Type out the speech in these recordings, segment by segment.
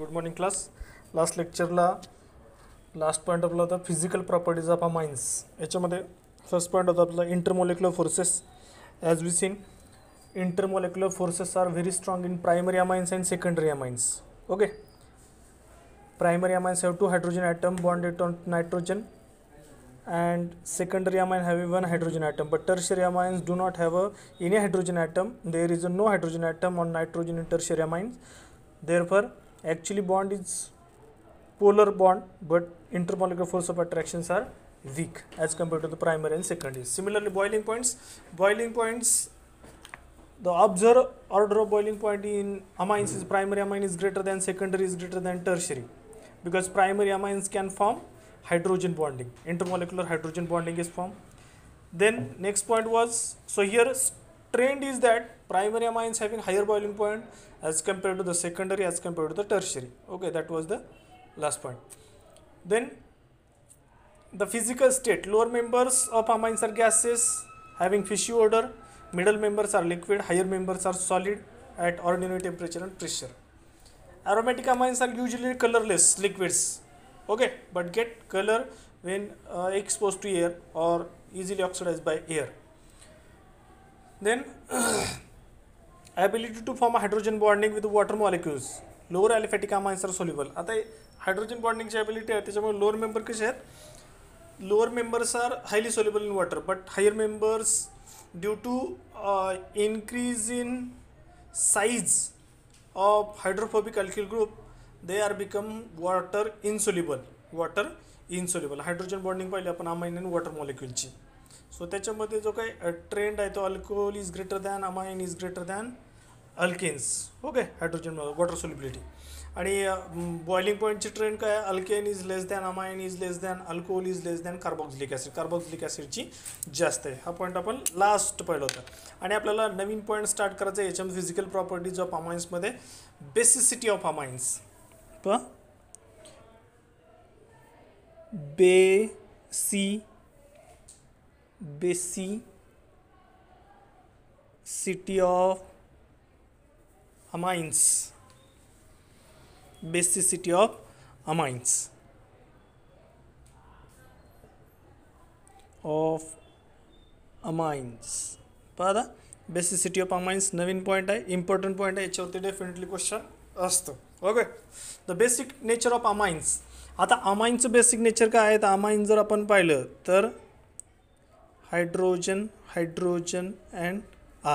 Good morning class last लेक्चरला last point आपला होता physical properties of amines याच्यामध्ये फर्स्ट पॉईंट होता आपला intermolecular forces as we seen intermolecular forces are very strong in primary amines and secondary amines okay primary amines have two hydrogen atom bonded on nitrogen and secondary amine have one hydrogen atom but tertiary do not have a a, hydrogen hydrogen atom there is no hydrogen hydrogen on nitrogen nitrogen in tertiary there therefore actually bond is polar bond but intermolecular force of attractions are weak as compared to the primary and secondary. Similarly, boiling points, boiling points, the observed order of boiling point in amines is hmm. primary amine is greater than secondary is greater than tertiary because primary amines can form hydrogen bonding, intermolecular hydrogen bonding is formed. Then next point was, so here trend is that primary amines having higher boiling point as compared to the secondary as compared to the tertiary okay that was the last point then the physical state lower members of amines are gases having fishy odor middle members are liquid higher members are solid at ordinary temperature and pressure aromatic amines are usually colorless liquids okay but get color when uh, exposed to air or easily oxidized by air then ability to form hydrogen bonding with water molecules lower aliphatic are soluble आता hydrogen बॉन्डिंगची ability आहे त्याच्यामुळे lower member कसे आहेत lower members are highly soluble in water but higher members due to increase in size of hydrophobic alkyl group they are become water insoluble water insoluble hydrogen bonding पाहिलं आपण amine water मॉलिक्युलची so त्याच्यामध्ये जो काही trend आहे तो alcohol is greater than amine is greater than alkanes okay hydrogen water solubility आणि boiling पॉईंटची trend काय आहे alkane is less than amine is less than alcohol is less than carboxylic acid carboxylic ॲसिडची जास्त आहे हा पॉईंट आपण last पाहिलं होता आणि आपल्याला नवीन पॉईंट स्टार्ट करायचा आहे याच्यामध्ये फिजिकल प्रॉपर्टीज ऑफ अमाइन्समध्ये बेसिसिटी ऑफ अमाइन्स प बे सी basicity of amines basicity of amines of amines basicity of amines नवीन पॉईंट आहे इम्पॉर्टंट पॉईंट आहे याच्यावरती डेफिनेटली क्वेश्चन असतो okay the basic nature of amines आता अमाइनचं बेसिक नेचर काय आहे तर अमाइन जर आपण पाहिलं तर hydrogen hydrogen and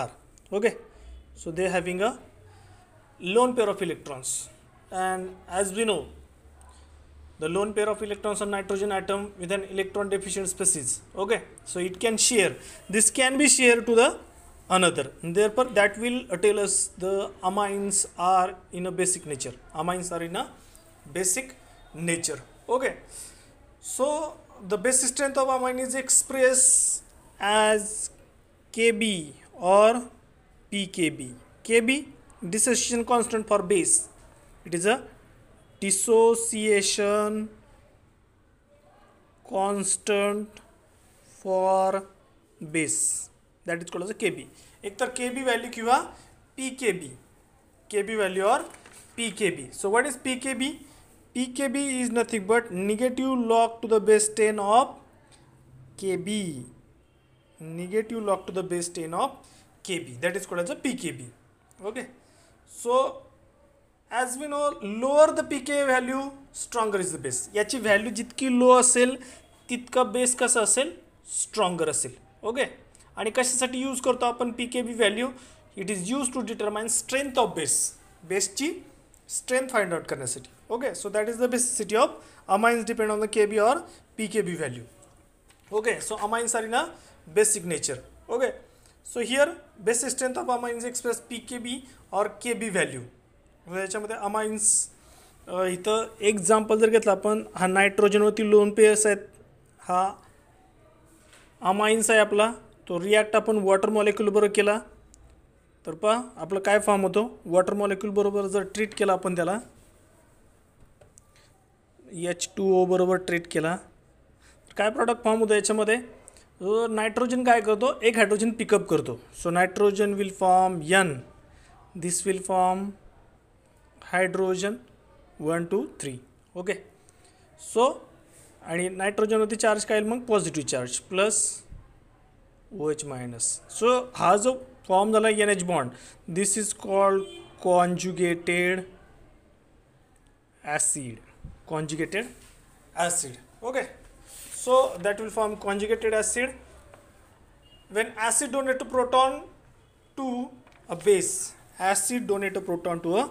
r okay so they having a lone pair of electrons and as we know the lone pair of electrons on nitrogen atom with an electron deficient species okay so it can share this can be shared to the another and therefore that will tell us the amines are in a basic nature amines are in a basic nature okay so the basic strength of amine is expressed as kb or pkb, kb, dissociation constant for base, it is a dissociation constant for base, that is called as kb. Ektar kb value qa? pkb, kb value or pkb, so what is pkb? pkb is nothing but negative log to the base 10 of kb. negative log to the base 10 of kb that is called as a pkb okay so as we know lower the P K value stronger is the base याची value जितकी low असेल तितकं base कसं असेल stronger असेल okay आणि कशासाठी use करतो आपण P K B value it is use to determine strength of base बेसची स्ट्रेंथ फाइंड आउट करण्यासाठी okay so that is the basicity of amines depend on the K B or P K B value okay so amines are ना basic nature okay so here basic strength of K express pkb or kb value याच्यामध्ये amines इथं example जर घेतला आपण हा नायट्रोजनवरती lone pairs आहेत हा amines आहे आपला तो रिॲक्ट आपण वॉटर मॉलेक्यूलबरोबर केला तर पहा आपलं काय फॉर्म होतो वॉटर मॉलेक्यूलबरोबर जर ट्रीट केला आपण त्याला एच टू ओ बरोबर ट्रीट केला काय प्रॉडक्ट फॉर्म होतं याच्यामध्ये नायट्रोजन काय करतो एक हायड्रोजन पिकअप करतो so nitrogen will form N this will form hydrogen one two three okay so आणि नायट्रोजनवरती चार्ज काय मग positive charge plus O H minus so हा जो फॉर्म झाला N H bond this is called conjugated acid conjugated acid okay So that will form conjugated acid. When acid donates a proton to a base, acid donate a proton to a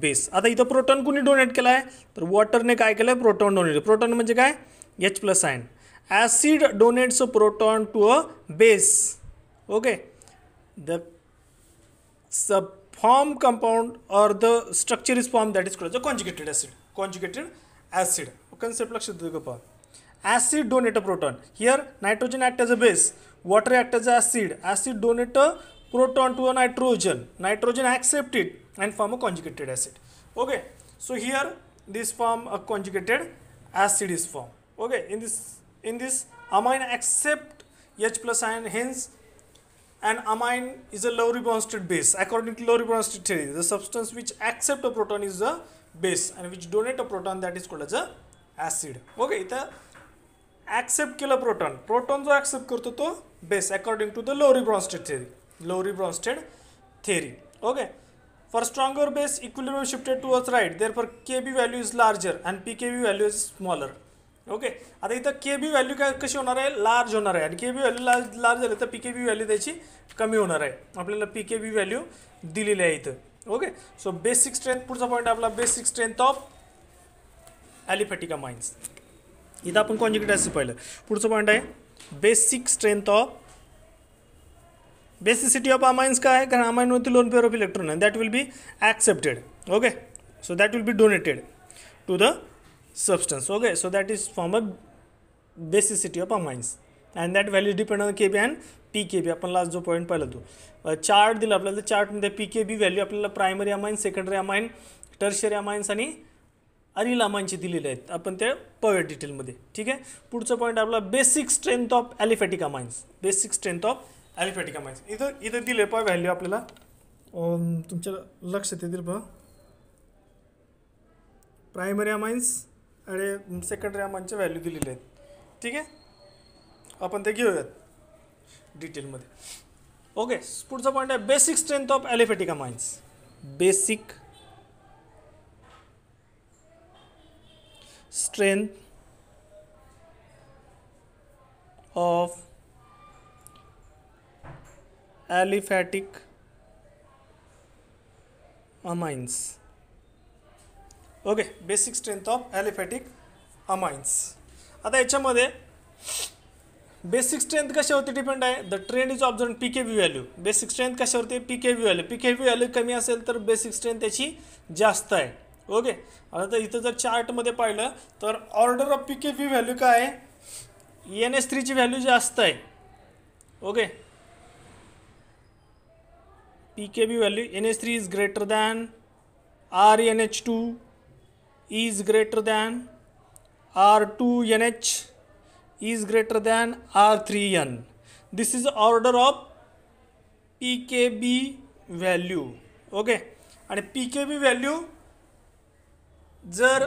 base आता इथं proton कुणी donate केला आहे तर वॉटरने काय केलं आहे proton donate proton म्हणजे काय H plus ion acid donates proton to a base okay the sub form compound or the structure is form that is conjugated acid conjugated acid concept लक्षात देऊ का पहा acid donate a proton. Here nitrogen act as a base, water act as acid. Acid donate a proton to a nitrogen. Nitrogen accept it and form a conjugated acid. Okay. So here this form a conjugated acid is formed. Okay. In this in this amine accept H plus ion hence and amine is a Lowry Bronsted base. According to Lowry Bronsted theory, the substance which accept a proton is a base and which donate a proton that is called as a acid okay accept केलं proton proton जो accept करतो तो base according to the Lowry Bronsted theory Lowry Bronsted theory okay for stronger base equilibrium shifted to us right therefore K B value is larger and P K B value is smaller okay आता इथं के B value काय कशी होणार आहे large होणार आहे आणि K B value large large झाली तर पी के बी व्हॅल्यू त्याची कमी होणार आहे आपल्याला पी के बी व्हॅल्यू दिलेली आहे इथं ओके सो बेसिक स्ट्रेंथ पुढचा पॉईंट आपला basic strength of aliphatic amines इथं आपण कॉन्जिक्युट ॲसिड पाहिलं पुढचं पॉईंट आहे basic strength of basicity of amines काय कारण अमाइनवरती लोन पेअर ऑफ इलेक्ट्रॉन आहे that will be accepted okay so that will be donated to the substance okay so that is form a basicity of amines and that value depend on K B and P K बी आपण last जो point पाहिला तो chart दिला आपल्याला चार्टमध्ये P K B value आपल्याला primary amine secondary amine tertiary amines आणि aniline अमानची दिलेले आहेत आपण त्या पाहूया डिटेलमध्ये ठीक आहे पुढचा पॉईंट आपला basic strength of aliphatic amines basic strength of aliphatic amines इथं इथं दिले पहा व्हॅल्यू आपल्याला तुमच्या लक्षात येतील पहा प्रायमरी अमाइन्स आणि सेकंडरी अमाइन्सच्या व्हॅल्यू दिलेले आहेत ठीक आहे आपण ते घेऊयात डिटेलमध्ये ओके पुढचा पॉईंट आहे basic strength of aliphatic amines basic strength of aliphatic amines okay basic strength of aliphatic amines आता याच्यामध्ये बेसिक स्ट्रेंथ कशावरती डिपेंड आहे the trend is observe P K V value basic strength कशावरती P K V value P K V value कमी असेल तर basic strength त्याची जास्त आहे ओके आता इथं जर चार्टमध्ये पाहिलं तर order of P K P value काय आहे एन एस थ्रीची व्हॅल्यू जास्त आहे okay P K B value N S three is greater than R N H two is greater than R two N H is greater than R three N this is order of P K B value okay आणि P K B value जर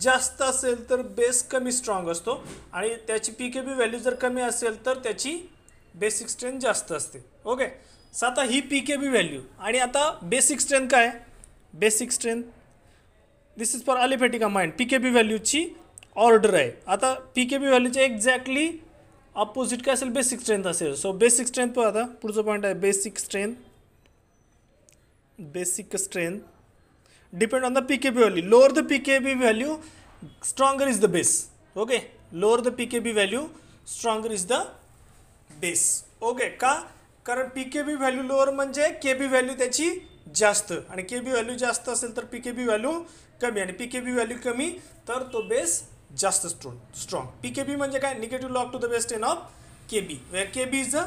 जास्त असेल तर base कमी strong असतो आणि त्याची P K B value जर कमी असेल तर त्याची बेसिक स्ट्रेंथ जास्त असते ओके सो आता ही पी के बी व्हॅल्यू आणि आता बेसिक स्ट्रेंथ काय basic strength this is for aliphatic amines P K B व्हॅल्यूची ऑर्डर आहे आता पी के बी व्हॅल्यूचे एक्झॅक्टली अपोजिट काय असेल बेसिक स्ट्रेंथ असेल सो बेसिक स्ट्रेंथ पण आता पुढचं पॉईंट आहे basic strength basic strength depend on the depend on the pkb value lower the pkb value stronger is the base okay lower the pkb value stronger is the base okay का कारण P pKb value lower म्हणजे के B value त्याची जास्त आणि K B value जास्त असेल तर P K B value कमी आणि पी पीकेबी व्हॅल्यू कमी तर तो बेस जास्त स्ट्रॉंग स्ट्रॉंग पी पीकेबी म्हणजे काय negative log to the base N of K B way K B is a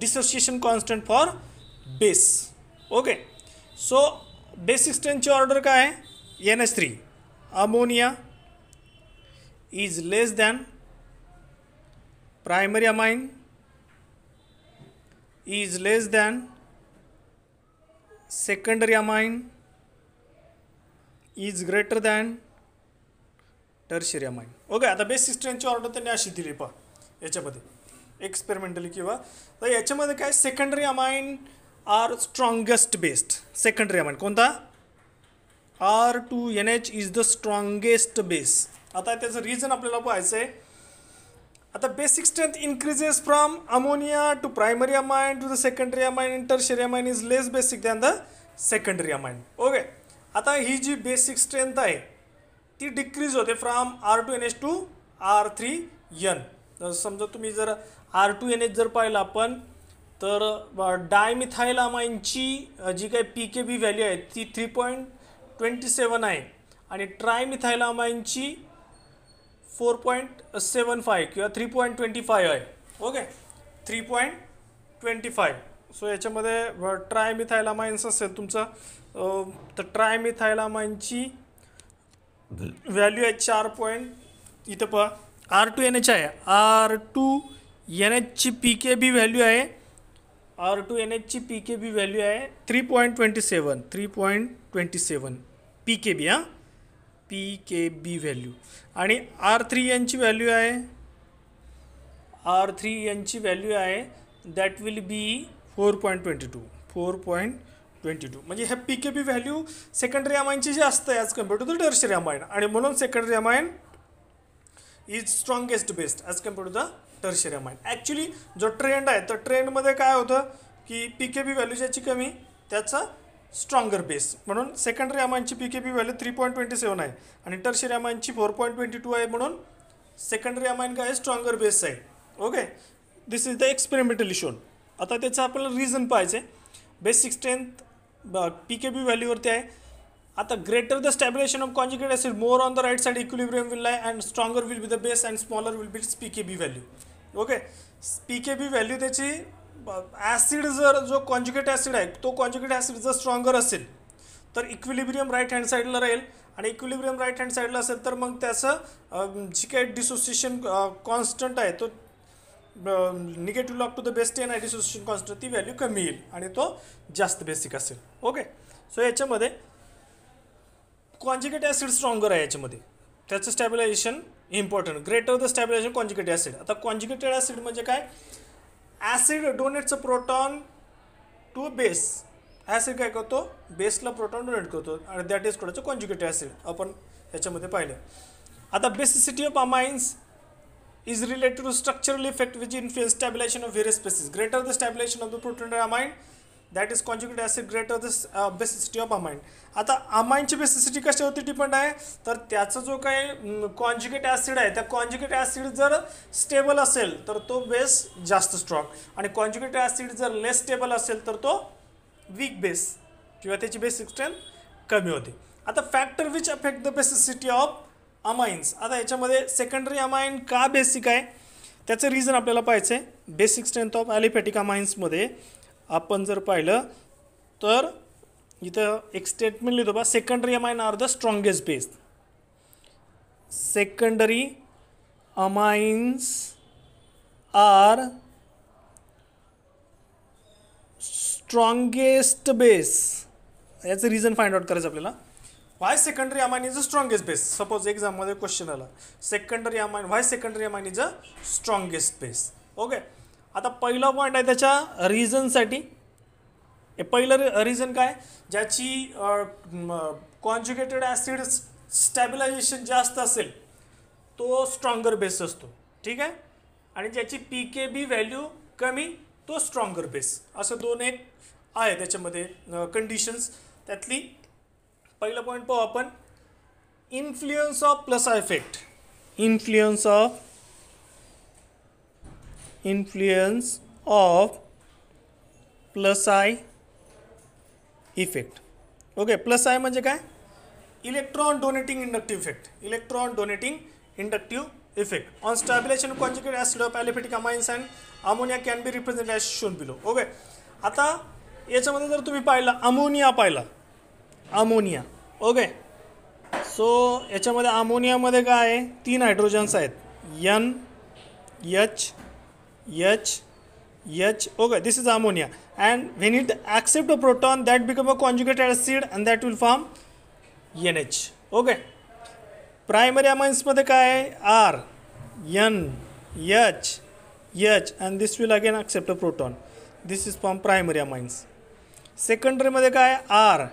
dissociation constant for base okay so base order काय आहे N S three ammonia is less than primary amine is less than secondary amine is greater than tertiary amine okay आता base order त्यांनी अशी दिली पहा याच्यामध्ये experimentally किंवा तर याच्यामध्ये काय secondary amine are strongest base secondary amine कोणता R two N H is the strongest base आता त्याचं रिझन आपल्याला पाहायचं आहे आता basic strength increases from ammonia to primary amine to the secondary amine tertiary amine is less basic than the secondary amine okay आता ही जी basic strength आहे ती डिक्रीज होते from R two N H to R three N समजा तुम्ही जर R two N H जर पाहिलं आपण तर माइनची जी काही पी के बी व्हॅल्यू आहे ती थ्री पॉईंट ट्वेंटी सेवन आहे आणि माइनची फोर पॉईंट सेवन फाय किंवा थ्री पॉईंट ट्वेंटी फाय आहे okay three point twenty five so याच्यामध्ये ट्रायमिथायलामाइन्स असेल तुमचं तर ट्रायमिथायलामाइनची व्हॅल्यू आहे चार पॉईंट इथं पहा आर टू एन एच आहे आर टू एन एचची पी के बी व्हॅल्यू आहे आर टू एन एचची पी के बी व्हॅल्यू आहे three point twenty seven three point twenty seven P K B हां पी के बी व्हॅल्यू आणि R three एनची value आहे R three एनची value आहे that will be four point twenty two four point twenty two म्हणजे ह्या P K B value secondary अमाईनची जी असतं as compare to the tertiary amine आणि म्हणून secondary amine is strongest base as compare to the tertiary amine actually जो trend आहे तर ट्रेंडमध्ये काय होतं की पी के बी व्हॅल्यू ज्याची कमी त्याचा स्ट्रॉंगर बेस म्हणून सेकंडरी अमाईनची P K B value three point twenty seven आहे आणि टर्शरी अमाईनची फोर पॉईंट ट्वेंटी टू आहे म्हणून सेकंडरी अमाइन काय आहे स्ट्रॉंगर बेस आहे okay this is the experimental shown आता त्याचं आपल्याला रिझन पाहिजे basic strength P K B व्हॅल्यूवरती आहे आता greater the stabilization of conjugate असेल more on the right side equilibrium will आहे and stronger will be the base and smaller will be P K B value okay P K B value त्याची acid जर जो कॉन्ज्युकेट acid आहे तो कॉन्ज्युकेट acid जर stronger असेल तर इक्विलिब्रियम राईट हँड साईडला राहील आणि इक्विलिब्रियम राईट हँड साईडला असेल तर मग त्याचं जी काही डिसोसिएशन कॉन्स्टंट आहे तो negative log to the base N I dissociation constant ती व्हॅल्यू कमी येईल आणि तो जास्त बेसिक असेल ओके सो याच्यामध्ये कॉन्जुगेट ॲसिड स्ट्रॉंगर आहे याच्यामध्ये त्याचं stabilization important greater the stabilization conjugated acid आता कॉन्जिकेटेड ऍसिड म्हणजे काय ॲसिड डोनेटचं प्रोटॉन टू बेस ॲसिड काय करतो बेसला प्रोटॉन डोनेट करतो आणि दॅट इज कोणाचं कॉन्ज्युकेटिव्ह ॲसिड आपण ह्याच्यामध्ये पाहिलं आता basicity of amines is related to structural effect which influence stabilization of various species greater the stabilization of the proton amine that is conjugate acid greater the basicity of amine आता अमाइनची basicity कशावरती depend आहे तर त्याचं जो काही कॉन्ज्युकेट acid आहे त्या कॉन्ज्युकेट acid जर स्टेबल असेल तर तो बेस जास्त स्ट्रॉंग आणि कॉन्ज्युकेट ॲसिड जर लेस स्टेबल असेल तर तो वीक बेस किंवा त्याची बेसिक स्ट्रेंथ कमी होते आता factor which affect the basicity of amines आता याच्यामध्ये सेकंडरी अमाइन का बेसिक आहे त्याचं रिझन आपल्याला पाहिजे बेसिक स्ट्रेंथ ऑफ ॲलिफॅटिक अमाइन्समध्ये आपण जर पाहिलं तर इथं एक स्टेटमेंट लिहितो बा secondary amine are the strongest base secondary amines are strongest base याचं रिझन फाइंड आउट करायचं आपल्याला why secondary amine is a strongest base suppose एक्झाममध्ये क्वेश्चन आला secondary amine why secondary amine is a strongest base okay आता पहिला point आहे त्याच्या रिझनसाठी पहिलं रिझन काय ज्याची कॉन्ज्युकेटेड ॲसिड स्टॅबिलायझेशन जास्त असेल तो स्ट्रॉंगर बेस असतो ठीक आहे आणि ज्याची पी के बी व्हॅल्यू कमी तो स्ट्रॉंगर बेस असं दोन एक आहे त्याच्यामध्ये कंडिशन्स त्यातली पहिलं पॉईंट पाहू आपण influence of plus effect influence of influence of plus I effect okay plus I म्हणजे काय electron donating inductive effect electron donating inductive effect on stabilization conjugate as slope amines and ammonia can be represent as shown below okay आता याच्यामध्ये जर तुम्ही पाहिलं ammonia पाहिला ammonia okay so याच्यामध्ये अमोनियामध्ये काय आहे तीन हायड्रोजन्स आहेत N H H H okay this is ammonia and when it accept a proton that become conjugated conjugated acid and that will form NH okay primary अमाइन्समध्ये काय आहे R N H H and this will again accept a proton this is from primary amines सेकंडरीमध्ये काय आहे R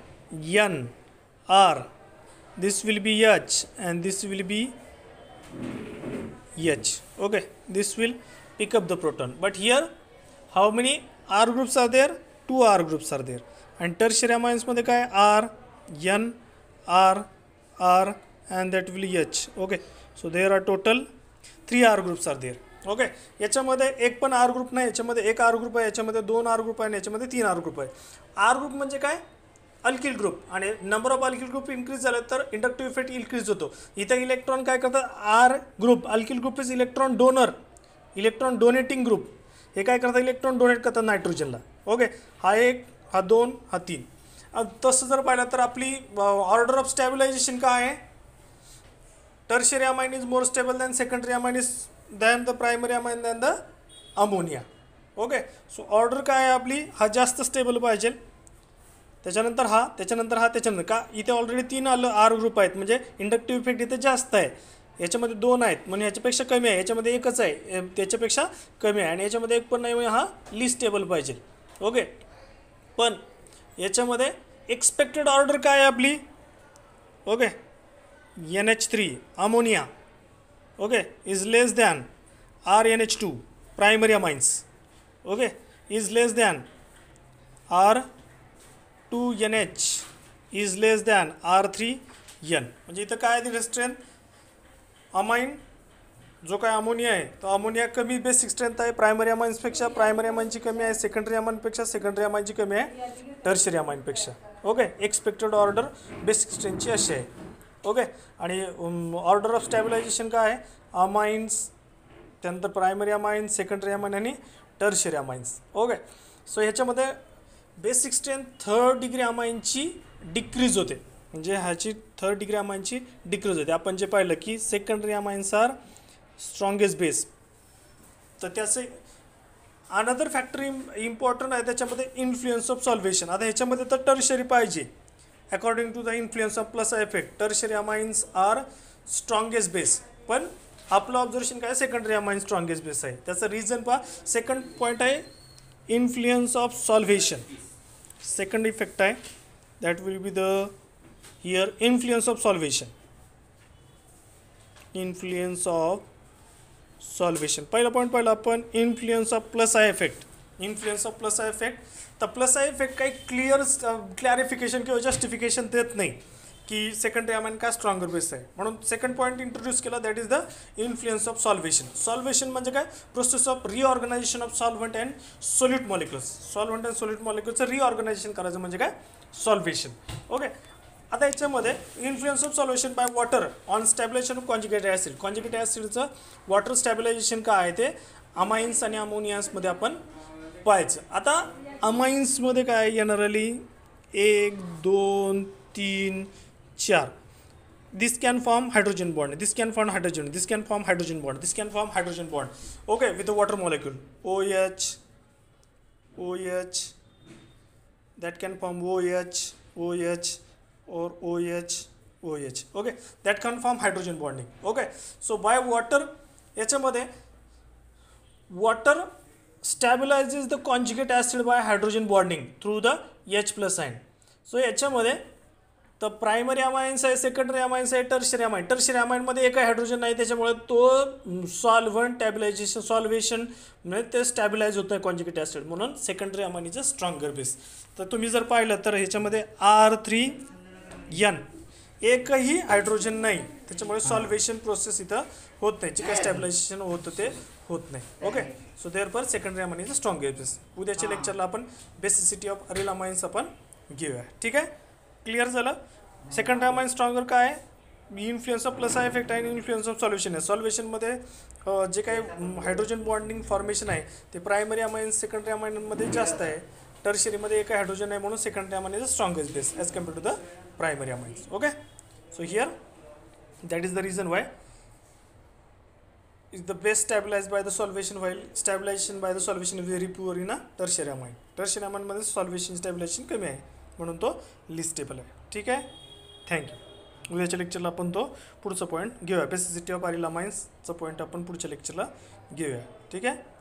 N R this will be H and this will be H okay this will pick up the proton. But here, how many R groups are there? Two R groups are there. And tertiary amines मध्ये काय R, N, R, R and that will be H. Okay. So there are total three R groups are there. Okay याच्यामध्ये एक पण R group नाही याच्यामध्ये एक R group आहे याच्यामध्ये दोन आर ग्रुप आहे आणि याच्यामध्ये तीन आर ग्रुप आहे आर ग्रुप म्हणजे काय अल्किल ग्रुप आणि number of alkyl group increase झाले तर इंडक्टिव्ह इफेक्ट इन्क्रीज होतो इथे इलेक्ट्रॉन काय करतात R group alkyl group is electron donor electron donating group हे काय करतात इलेक्ट्रॉन डोनेट करतात नायट्रोजनला ओके हा एक हा दोन हा तीन तसं जर पाहिलं तर आपली ऑर्डर ऑफ स्टॅबिलायझेशन काय आहे tertiary amine is more stable than secondary amine is than the primary amine than the ammonia okay so order काय आहे आपली हा जास्त स्टेबल पाहिजे त्याच्यानंतर हा त्याच्यानंतर हा त्याच्यानंतर का इथे ऑलरेडी तीन आलं आर ग्रुप आहेत म्हणजे इंडक्टिव्ह इफेक्ट इथे जास्त आहे याच्यामध्ये दोन आहेत म्हणजे याच्यापेक्षा कमी आहे याच्यामध्ये एकच आहे त्याच्यापेक्षा कमी आहे आणि याच्यामध्ये एक पण नाही म्हणजे हा लिस्ट टेबल पाहिजे ओके पण याच्यामध्ये एक्सपेक्टेड ऑर्डर काय आहे आपली okay N H three ammonia okay is less than R N H two primary amines okay is less than R two N H is less than R three N म्हणजे इथं काय दिलं strength amine जो काय ammonia आहे तो ammonia कमी basic strength आहे प्रायमरी अमाईन्सपेक्षा प्रायमरी अमाईनची कमी आहे सेकंडरी अमाईनपेक्षा सेकंडरी अमाईनची कमी आहे टर्शरी अमाईनपेक्षा ओके एक्सपेक्टेड ऑर्डर बेसिक स्ट्रेंथची अशी आहे ओके आणि ऑर्डर ऑफ स्टॅबिलायझेशन काय आहे अमाइन्स त्यानंतर प्रायमरी अमाइन्स सेकंडरी अमाइन आणि टर्शरी अमाईन्स ओके सो ह्याच्यामध्ये बेसिक स्ट्रेंथ थर्ड डिग्री अमाइनची डिक्रीज होते म्हणजे ह्याची थर्ड डिग्री अमाइनची डिक्रीज होते आपण जे पाहिलं की secondary amines are strongest base तर त्याचे अनदर फॅक्टर इम इम्पॉर्टंट आहे त्याच्यामध्ये इन्फ्लुएन्स ऑफ सॉल्वेशन आता ह्याच्यामध्ये तर टर्शरी पाहिजे according to the influence of plus effect tertiary amines are strongest base पण आपलं ऑब्झर्वेशन काय सेकंडरी अमाइन स्ट्रॉंगेस्ट बेस आहे त्याचं रिझन पहा सेकंड पॉईंट आहे influence of solvation second effect आहे that will be the here influence of solvation influence of solvation पहिला point पहिला आपण influence of plus I effect influence of plus I effect तर plus I effect काही clear clarification किंवा justification देत नाही की सेकंड अमाइन काय स्ट्रॉंगर बेस आहे म्हणून सेकंड पॉईंट इंट्रोड्यूस केला that is the influence of solvation solvation म्हणजे काय process of reorganization of solvent and solute molecules solvent and solute मॉलिक्युल्सचं रिऑर्गनायझेशन करायचं म्हणजे काय सॉल्वेशन ओके आता याच्यामध्ये influence of solution by water on stabilization of conjugate acid conjugate ॲसिडचं water stabilization काय आहे ते अमाइन्स आणि अमोनियासमध्ये आपण पाहायचं आता अमाइन्समध्ये काय जनरली एक दोन तीन चार this can form hydrogen bond this can form hydrogen this can form hydrogen bond this can form hydrogen bond okay with water molecule O H O H that can form O H O H or OH, OH. Okay, that can form hydrogen bonding. Okay, so by water याच्यामध्ये water stabilizes the conjugate acid by hydrogen bonding through the H plus sign. So याच्यामध्ये तर primary Amines आहे secondary Amines आहे tertiary amine tertiary अमाइनमध्ये एकही hydrogen नाही त्याच्यामुळे तो सॉल्व्हन टॅबिलायझेशन solvation म्हणजे ते स्टॅबिलाइज होतं आहे कॉन्जिकेट ॲसिड म्हणून सेकंडरी अमाइनचं स्ट्रॉंगर बेस तर तुम्ही जर पाहिलं तर ह्याच्यामध्ये आर थ्री यन एकही हायड्रोजन नाही त्याच्यामुळे सॉल्वेशन प्रोसेस इथं होत नाही जे काही स्टॅबिलायझेशन होतं ते होत नाही okay so therefore secondary amine is strong bases उद्याच्या लेक्चरला आपण बेसिसिटी ऑफ अरिल अमाइन्स आपण घेऊया ठीक आहे क्लिअर झालं सेकंडरी अमाइन स्ट्रॉंगर काय आहे इन्फ्लुएन्स ऑफ प्लस आहे इफेक्ट आहे आणि इन्फ्लुएन्स ऑफ सॉल्युशन आहे सॉल्युशनमध्ये जे काही हायड्रोजन बॉन्डिंग फॉर्मेशन आहे ते प्रायमरी अमाइन्स सेकंडरी अमाइनमध्ये जास्त आहे टर्शरीमध्ये एक हायड्रोजन आहे म्हणून secondary amine is strongest base as compare to the primary amines okay so here that is the reason why is the base stabilized by the solvation while stabilization by the solvation is very poor in a tertiary amine tertiary amine मध्ये solvation stabilization कमी आहे म्हणून तो listable आहे ठीक आहे thank you उद्याच्या लेक्चरला आपण तो पुढचा पॉईंट घेऊया बेसिसिटी ऑफ आरिला माइन्सचा पॉईंट आपण पुढच्या लेक्चरला घेऊया ठीक आहे